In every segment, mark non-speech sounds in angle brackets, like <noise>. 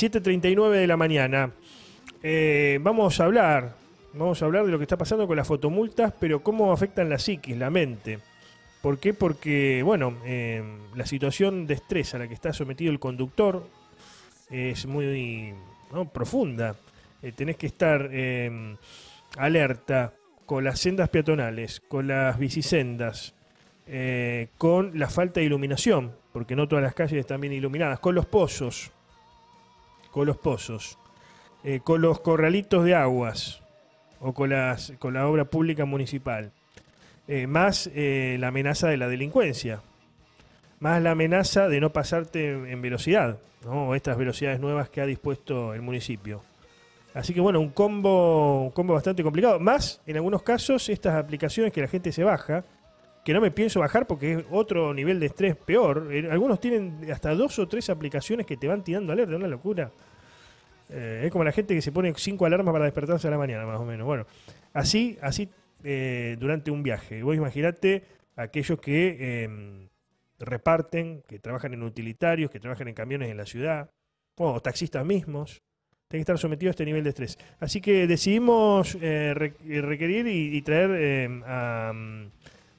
7.39 de la mañana. Eh, vamos a hablar, vamos a hablar de lo que está pasando con las fotomultas, pero cómo afectan la psiquis, la mente. ¿Por qué? Porque, bueno, eh, la situación de estrés a la que está sometido el conductor es muy profunda. Eh, tenés que estar alerta con las sendas peatonales, con las bicisendas, con la falta de iluminación, porque no todas las calles están bien iluminadas, con los pozos, con los pozos, eh, con los corralitos de aguas o con, las, con la obra pública municipal, eh, más eh, la amenaza de la delincuencia, más la amenaza de no pasarte en velocidad, ¿no? estas velocidades nuevas que ha dispuesto el municipio. Así que bueno, un combo, un combo bastante complicado. Más en algunos casos estas aplicaciones que la gente se baja, que no me pienso bajar porque es otro nivel de estrés peor. Eh, algunos tienen hasta dos o tres aplicaciones que te van tirando alerta, una locura. Eh, es como la gente que se pone cinco alarmas para despertarse a la mañana, más o menos. Bueno, así, así eh, durante un viaje. Vos imaginate aquellos que em, reparten, que trabajan en utilitarios, que trabajan en camiones en la ciudad, o taxistas mismos. Tienen que estar sometidos a este nivel de estrés. Así que decidimos requerir y, y traer em, a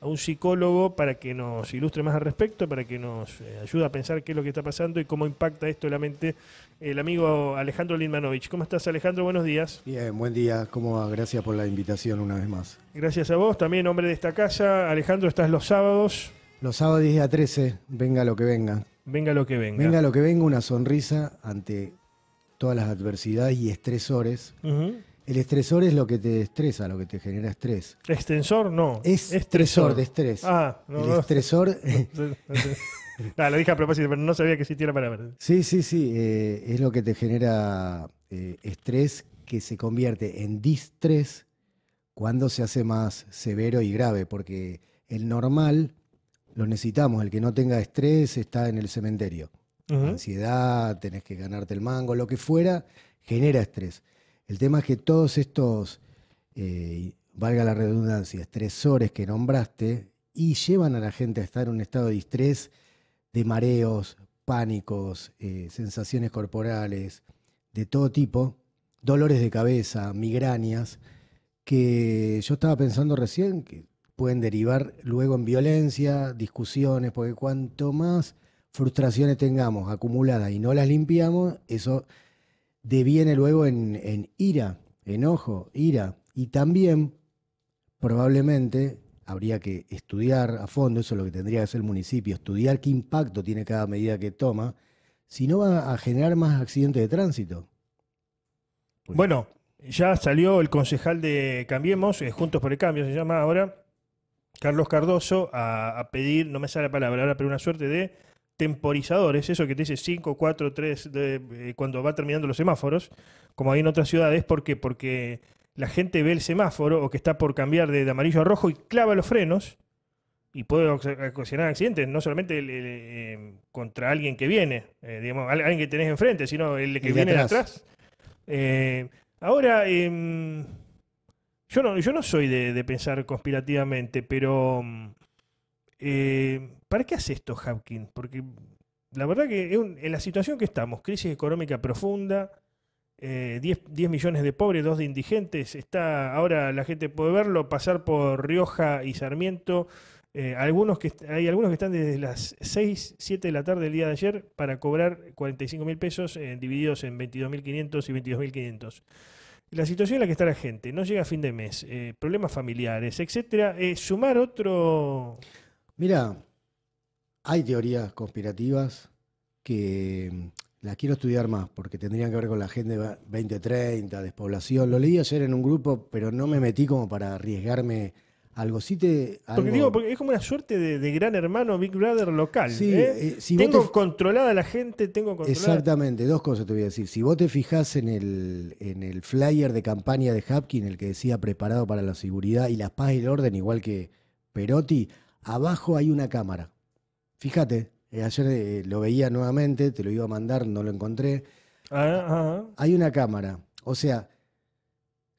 a un psicólogo para que nos ilustre más al respecto, para que nos eh, ayude a pensar qué es lo que está pasando y cómo impacta esto en la mente el amigo Alejandro Lindmanovich. ¿Cómo estás Alejandro? Buenos días. Bien, buen día. ¿Cómo va? Gracias por la invitación una vez más. Gracias a vos, también hombre de esta casa. Alejandro, estás los sábados. Los sábados 10 a 13, venga lo que venga. Venga lo que venga. Venga lo que venga, una sonrisa ante todas las adversidades y estresores. El estresor es lo que te estresa, lo que te genera estrés. ¿Extensor? No. Es estresor, de estrés. Ah, no. El estresor. <laughs> <laughs> lo dije a propósito, pero no sabía que existía la palabra. Sí, sí, sí. Eh, es lo que te genera eh, estrés que se convierte en distrés cuando se hace más severo y grave, porque el normal lo necesitamos. El que no tenga estrés está en el cementerio. Ansiedad, tenés que ganarte el mango, lo que fuera, genera estrés. El tema es que todos estos, eh, valga la redundancia, estresores que nombraste y llevan a la gente a estar en un estado de estrés, de mareos, pánicos, eh, sensaciones corporales, de todo tipo, dolores de cabeza, migrañas, que yo estaba pensando recién que pueden derivar luego en violencia, discusiones, porque cuanto más frustraciones tengamos acumuladas y no las limpiamos, eso deviene luego en, ira, enojo, ira. Y también, probablemente, habría que estudiar a fondo, eso es lo que tendría que hacer el municipio, estudiar qué impacto tiene cada medida que toma, si no va a generar más accidentes de tránsito. Pues- bueno, ya salió el concejal de Cambiemos, eh, Juntos por el Cambio se llama ahora, Carlos Cardoso, a, a, pedir, no me sale la palabra ahora, pero una suerte de temporizadores, eso que te dice 5, 4, 3, cuando va terminando los semáforos, como hay en otras ciudades, ¿por qué? Porque la gente ve el semáforo o que está por cambiar de, amarillo a rojo y clava los frenos y puede ocasionar accidentes, no solamente em, contra alguien que viene, eh, digamos, alguien que tenés enfrente, sino el que viene de atrás. Eh, ahora, em, yo, no, yo no soy de pensar conspirativamente, pero... Mm, eh, ¿Para qué hace esto Hopkins? Porque la verdad que en la situación que estamos, crisis económica profunda, 10, eh, millones de pobres, 2 de indigentes, está ahora la gente puede verlo pasar por Rioja y Sarmiento. Eh, algunos que, hay algunos que están desde las 6, 7 de la tarde del día de ayer para cobrar 45 mil pesos divididos en 22.500 y 22.500. La situación en la que está la gente, no llega a fin de mes, problemas familiares, etcétera. sumar otro Mira, hay teorías conspirativas que mm, las quiero estudiar más porque tendrían que ver con la gente 2030, despoblación. Lo leí ayer en un grupo, pero no me metí como para arriesgarme algo Porque digo, es como una suerte de, gran hermano Big Brother local. ¿eh? Eh, si tengo controlada la gente, tengo Exactamente, dos cosas te voy a decir. Si vos te fijás en el, en el flyer de campaña de Hapkin, el que decía preparado para la seguridad y la paz y el orden, igual que Perotti, abajo hay una cámara. Fíjate, eh, ayer eh, lo veía nuevamente, te lo iba a mandar, no lo encontré. Ah, hay una cámara. O sea,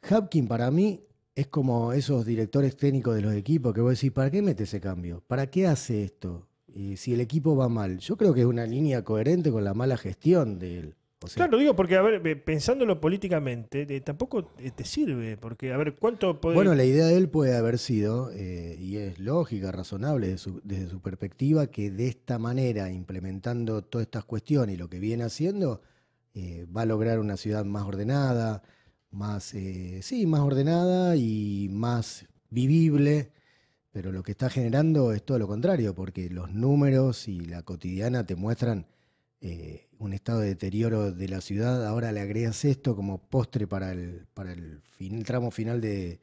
Hapkin para mí es como esos directores técnicos de los equipos que vos decís, ¿para qué mete ese cambio? ¿Para qué hace esto? Y si el equipo va mal. Yo creo que es una línea coherente con la mala gestión de él claro, digo, porque, pensándolo políticamente, eh, tampoco eh, te sirve, porque, a ver, ¿cuánto puede... Bueno, la idea de él puede haber sido, eh, y es lógica, razonable desde su, perspectiva, que de esta manera, implementando todas estas cuestiones y lo que viene haciendo, va a lograr una ciudad más ordenada, más, sí, más ordenada y más vivible, pero lo que está generando es todo lo contrario, porque los números y la cotidiana te muestran eh, un estado de deterioro de la ciudad. Ahora le agregas esto como postre para el, para el, tramo final de,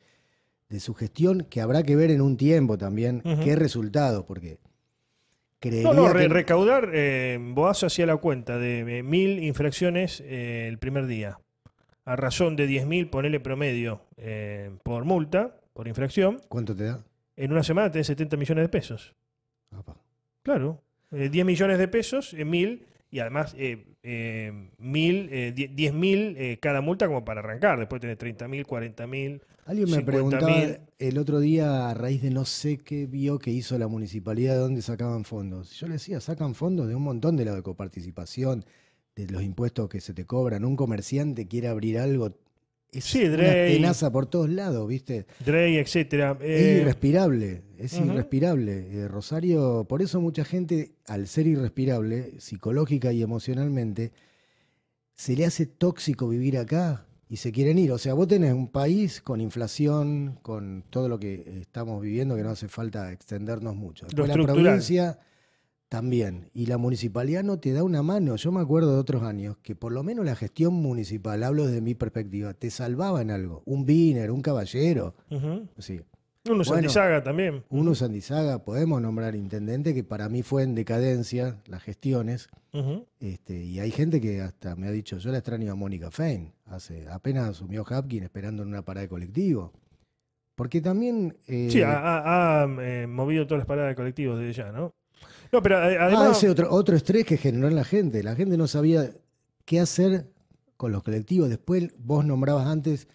su gestión, que habrá que ver en un tiempo también qué resultados, porque creería. No, recaudar, eh, Boazo hacía la cuenta de eh, mil infracciones el primer día. A razón de 10.000, ponele promedio por multa, por infracción. ¿Cuánto te da? En una semana te da 70 millones de pesos. Claro. 10 millones de pesos en mil y además eh, eh, eh mil, eh, cada multa como para arrancar, después tenés 30.000, mil, 40 mil. Alguien me preguntaba el otro día a raíz de no sé qué vio que hizo la municipalidad de dónde sacaban fondos. Yo le decía, sacan fondos de un montón de la coparticipación, de los impuestos que se te cobran. Un comerciante quiere abrir algo, es sí, una por todos lados, ¿viste? Drey, etcétera. es eh, irrespirable, es irrespirable. Eh, Rosario, por eso mucha gente, al ser irrespirable, psicológica y emocionalmente, se le hace tóxico vivir acá y se quieren ir. O sea, vos tenés un país con inflación, con todo lo que estamos viviendo, que no hace falta extendernos mucho. la provincia también. Y la municipalidad no te da una mano. Yo me acuerdo de otros años que por lo menos la gestión municipal, hablo desde mi perspectiva, te salvaban algo. Un Biner, un caballero. sí. Uno Sandizaga también. Uno Sandizaga, podemos nombrar intendente, que para mí fue en decadencia las gestiones. este, y hay gente que hasta me ha dicho, yo la extraño a Mónica Fein. Hace, apenas asumió Hapkin esperando en una parada de colectivo. Porque también... Eh, sí, ha, eh, movido todas las paradas de colectivos desde ya, ¿no? No, pero eh, ah, además... otro, estrés que generó en la gente. La gente no sabía qué hacer con los colectivos. Después vos nombrabas antes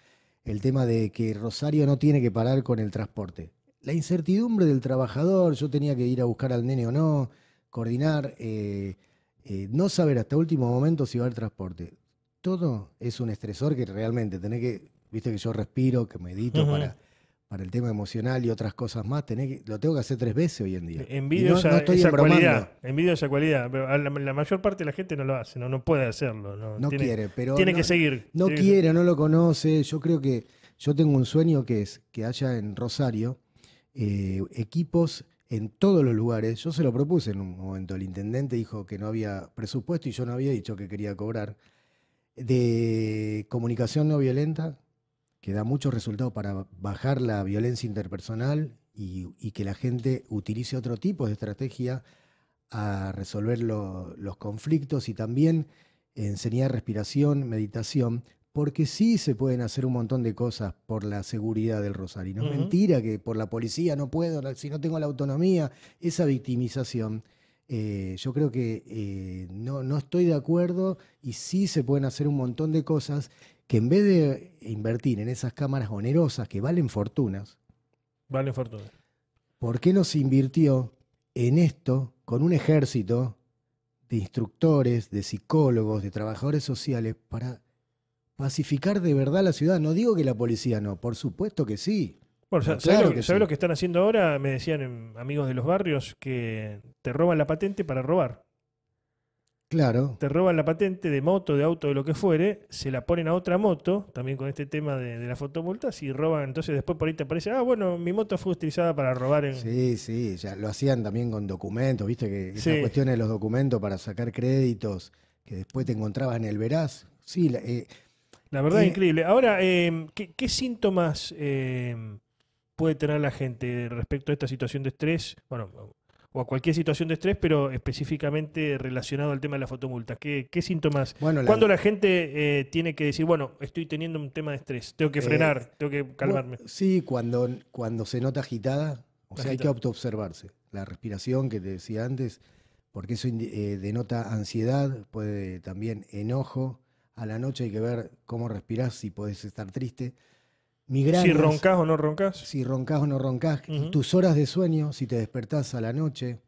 el tema de que Rosario no tiene que parar con el transporte. La incertidumbre del trabajador, yo tenía que ir a buscar al nene o no, coordinar, eh, eh, no saber hasta último momento si va el transporte. Todo es un estresor que realmente tenés que, viste que yo respiro, que medito para para el tema emocional y otras cosas más, lo tengo que hacer tres veces hoy en día. Envidio esa, cualidad, pero la, mayor parte de la gente no lo hace, no, puede hacerlo. No, quiere, pero... Tiene que seguir. No quiere, no lo conoce. Yo creo que yo tengo un sueño que es que haya en Rosario eh, equipos en todos los lugares. Yo se lo propuse en un momento. El intendente dijo que no había presupuesto y yo no había dicho que quería cobrar. De comunicación no violenta, que da muchos resultados para bajar la violencia interpersonal y, que la gente utilice otro tipo de estrategia a resolver los conflictos y también enseñar respiración, meditación, porque sí se pueden hacer un montón de cosas por la seguridad del Rosario. No es mentira que por la policía no puedo, si no tengo la autonomía, esa victimización. Eh, yo creo que eh, no, no estoy de acuerdo y sí se pueden hacer un montón de cosas que en vez de invertir en esas cámaras onerosas que valen fortunas, valen fortunas. ¿Por qué no se invirtió en esto con un ejército de instructores, de psicólogos, de trabajadores sociales para pacificar de verdad la ciudad? No digo que la policía no, por supuesto que sí. Bueno, ¿sabes, lo que están haciendo ahora? Me decían em, amigos de los barrios que te roban la patente para robar. Claro. Te roban la patente de moto, de auto, de lo que fuere, se la ponen a otra moto, también con este tema de, de las fotomultas, y roban. Entonces, después por ahí te aparece, ah, bueno, mi moto fue utilizada para robar. En... Sí, sí, ya lo hacían también con documentos, viste que se cuestión de los documentos para sacar créditos, que después te encontrabas en el veraz. Sí, la, eh, verdad es eh, increíble. Ahora, em, ¿qué, ¿qué, síntomas em, puede tener la gente respecto a esta situación de estrés? Bueno, o a cualquier situación de estrés, pero específicamente relacionado al tema de la fotomulta. ¿Qué, síntomas? Bueno, la... la gente eh, tiene que decir, bueno, estoy teniendo un tema de estrés, tengo que eh, frenar, tengo que calmarme? sí, cuando, cuando se nota agitada, o sea, hay que observarse. La respiración que te decía antes, porque eso eh, denota ansiedad, puede también enojo. A la noche hay que ver cómo respirás, si puedes estar triste. Si roncas o no roncas. Si roncas o no roncas. Tus horas de sueño, si te despertás a la noche.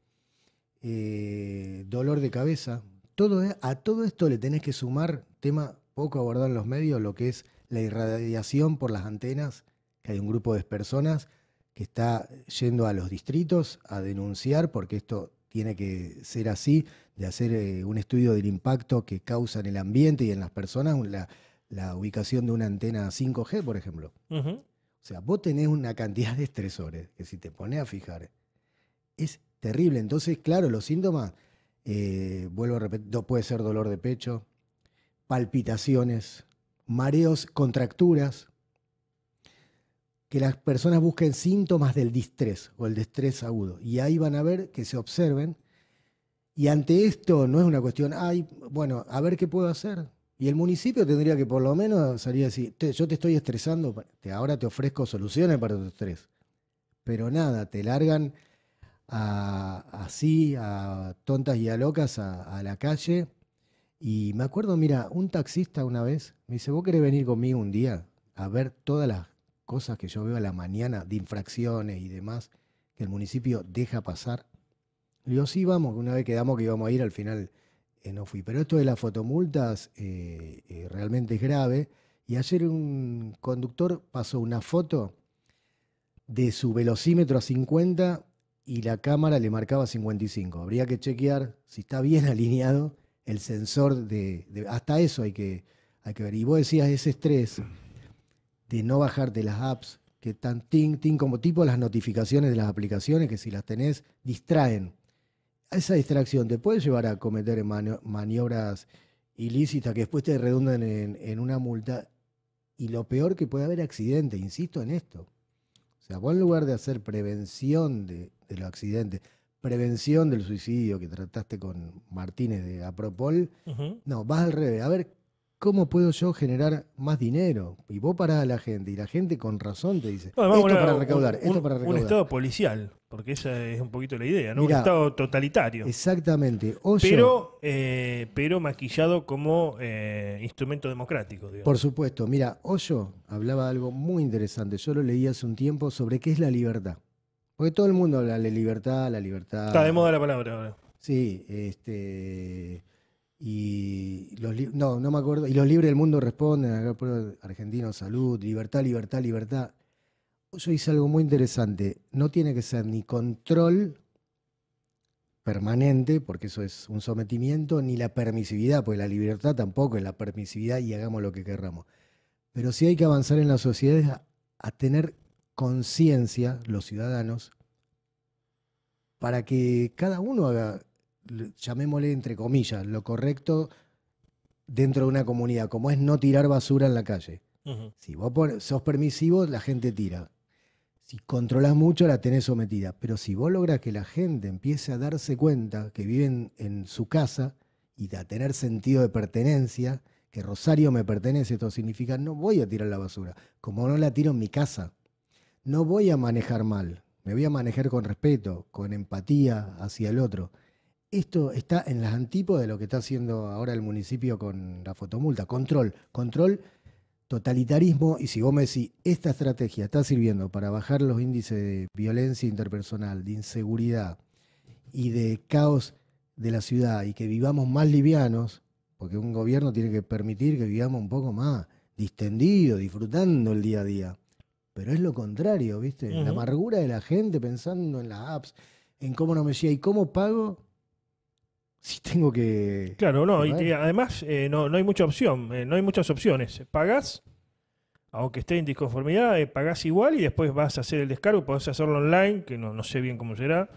Eh, dolor de cabeza. Todo, e, a todo esto le tenés que sumar, tema poco abordado en los medios, lo que es la irradiación por las antenas, que hay un grupo de personas que está yendo a los distritos a denunciar, porque esto tiene que ser así, de hacer eh, un estudio del impacto que causa en el ambiente y en las personas, la, la ubicación de una antena 5G, por ejemplo. O sea, vos tenés una cantidad de estresores que si te pones a fijar, es terrible. Entonces, claro, los síntomas, eh, vuelvo a repetir, puede ser dolor de pecho, palpitaciones, mareos, contracturas. Que las personas busquen síntomas del distrés o el estrés agudo. Y ahí van a ver que se observen. Y ante esto no es una cuestión, ay, bueno, a ver qué puedo hacer. Y el municipio tendría que por lo menos salir así, decir, yo te estoy estresando, ahora te ofrezco soluciones para tu estrés. Pero nada, te largan así, a tontas y a locas, a, la calle. Y me acuerdo, mira, un taxista una vez me dice, ¿vos querés venir conmigo un día a ver todas las cosas que yo veo a la mañana de infracciones y demás que el municipio deja pasar? Le digo, sí, vamos, una vez quedamos que íbamos a ir al final eh, no fui. Pero esto de las fotomultas eh, eh, realmente es grave. Y ayer un conductor pasó una foto de su velocímetro a 50 y la cámara le marcaba 55. Habría que chequear si está bien <laughs> alineado el sensor de... hasta eso hay que, que ver. Y vos decías ese estrés de no bajar de las apps que están ting, ting, como tipo las notificaciones de las aplicaciones, que si las tenés, distraen esa distracción te puede llevar a cometer maniobras ilícitas que después te redundan en, una multa. Y lo peor que puede haber accidente, insisto en esto. O sea, vos en lugar de hacer prevención de, los accidentes, prevención del suicidio que trataste con Martínez de Apropol, no, vas al revés. A ver, ¿Cómo puedo yo generar más dinero? Y vos parás a la gente, y la gente con razón te dice, esto, para recaudar, esto para recaudar. Un Estado policial, porque esa es un poquito la idea, ¿no? un Estado totalitario. Exactamente. Eh, pero, maquillado como eh, instrumento democrático. Por supuesto. Mira, Hoyo hablaba de algo muy interesante. Yo lo leí hace un tiempo sobre qué es la libertad. Porque todo el mundo habla de libertad, la libertad. Está de moda la palabra ahora. Sí, este y los no, no me acuerdo, y los libres del mundo responden, argentinos, argentino, salud, libertad, libertad, libertad. Yo hice algo muy interesante, no tiene que ser ni control permanente, porque eso es un sometimiento, ni la permisividad, porque la libertad tampoco es la permisividad y hagamos lo que querramos. Pero sí hay que avanzar en la sociedad a tener conciencia, los ciudadanos, para que cada uno haga llamémosle entre comillas, lo correcto dentro de una comunidad, como es no tirar basura en la calle. Si vos sos permisivo, la gente tira. Si controlas mucho, la tenés sometida. Pero si vos logras que la gente empiece a darse cuenta que viven en su casa y a tener sentido de pertenencia, que Rosario me pertenece, esto significa no voy a tirar la basura, como no la tiro en mi casa. No voy a manejar mal, me voy a manejar con respeto, con empatía hacia el otro esto está en las antípodas de lo que está haciendo ahora el municipio con la fotomulta. Control, control, totalitarismo. Y si vos me decís, esta estrategia está sirviendo para bajar los índices de violencia interpersonal, de inseguridad y de caos de la ciudad y que vivamos más livianos, porque un gobierno tiene que permitir que vivamos un poco más distendidos, disfrutando el día a día. Pero es lo contrario, ¿viste? La amargura de la gente pensando en las apps, en cómo no me llega y cómo pago si tengo que. Claro, no, y además eh, no, hay mucha opción, eh, no hay muchas opciones. Pagás, aunque esté en disconformidad, eh, pagás igual y después vas a hacer el descargo, podés hacerlo online, que no, sé bien cómo será.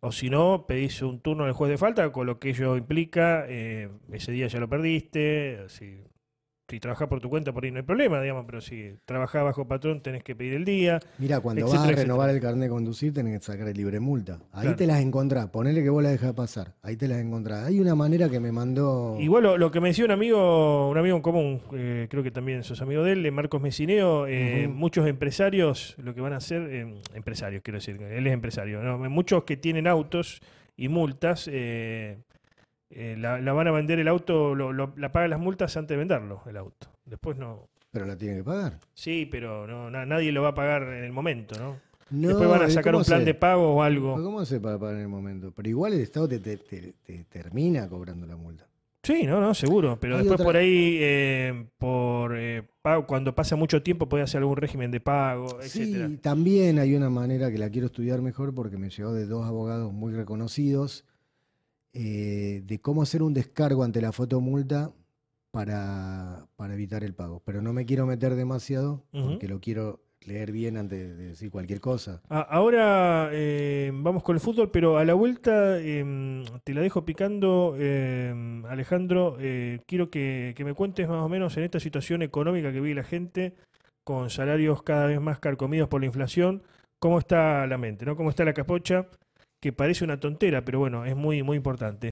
O si no, pedís un turno del juez de falta, con lo que ello implica, ese día ya lo perdiste, así, si trabajas por tu cuenta, por ahí no hay problema, digamos, pero si trabajas bajo patrón, tenés que pedir el día. Mira, cuando vas a renovar el carnet de conducir, tenés que sacar el libre multa. Ahí te las encontrás, ponele que vos las dejás pasar, ahí te las encontrás. Hay una manera que me mandó. Igual lo, que me decía un amigo, un amigo en común, eh, creo que también sos amigo de él, Marcos Mesineo, eh, muchos empresarios lo que van a hacer, eh, empresarios quiero decir, él es empresario, muchos que tienen autos y multas, eh, eh, la, van a vender el auto, lo, la pagan las multas antes de venderlo, el auto. Después no. Pero la tiene que pagar. Sí, pero no, nadie lo va a pagar en el momento, ¿no? Después van a sacar un plan de pago o algo. ¿Cómo se paga en el momento? Pero igual el Estado te, termina cobrando la multa. Sí, no, no, seguro. Pero después por ahí, eh, por eh, cuando pasa mucho tiempo, puede hacer algún régimen de pago, etcétera. Sí, también hay una manera que la quiero estudiar mejor porque me llegó de dos abogados muy reconocidos eh, de cómo hacer un descargo ante la fotomulta para, para evitar el pago. Pero no me quiero meter demasiado porque lo quiero leer bien antes de decir cualquier cosa. Ah, ahora eh, vamos con el fútbol, pero a la vuelta em, te la dejo picando, em, Alejandro. Eh, quiero que, que, me cuentes más o menos en esta situación económica que vive la gente, con salarios cada vez más carcomidos por la inflación, cómo está la mente, ¿no? cómo está la capocha que parece una tontera, pero bueno, es muy, muy importante.